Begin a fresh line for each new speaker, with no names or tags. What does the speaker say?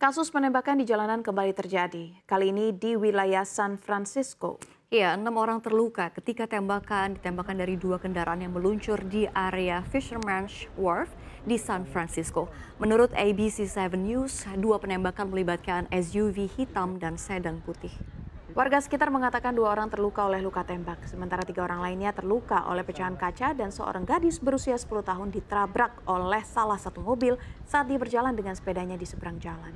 Kasus penembakan di jalanan kembali terjadi, kali ini di wilayah San Francisco.
Ya, enam orang terluka ketika tembakan ditembakkan dari dua kendaraan yang meluncur di area Fisherman's Wharf di San Francisco. Menurut ABC7 News, dua penembakan melibatkan SUV hitam dan sedan putih. Warga sekitar mengatakan
dua orang terluka oleh luka tembak, sementara tiga orang lainnya terluka oleh pecahan kaca dan seorang gadis berusia 10 tahun ditabrak oleh salah satu mobil saat dia berjalan dengan sepedanya di seberang jalan.